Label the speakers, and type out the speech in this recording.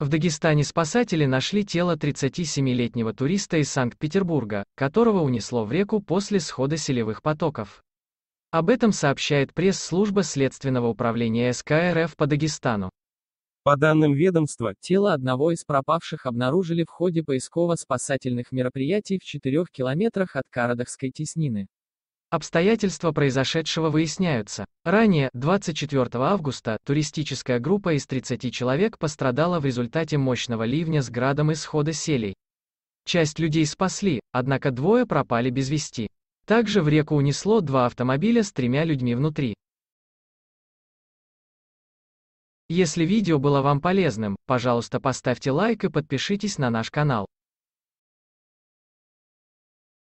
Speaker 1: В Дагестане спасатели нашли тело 37-летнего туриста из Санкт-Петербурга, которого унесло в реку после схода селевых потоков. Об этом сообщает пресс-служба Следственного управления СКРФ по Дагестану. По данным ведомства, тело одного из пропавших обнаружили в ходе поисково-спасательных мероприятий в 4 километрах от Карадахской теснины. Обстоятельства произошедшего выясняются. Ранее, 24 августа, туристическая группа из 30 человек пострадала в результате мощного ливня с градом исхода селей. Часть людей спасли, однако двое пропали без вести. Также в реку унесло два автомобиля с тремя людьми внутри. Если видео было вам
Speaker 2: полезным, пожалуйста поставьте лайк и подпишитесь на наш канал.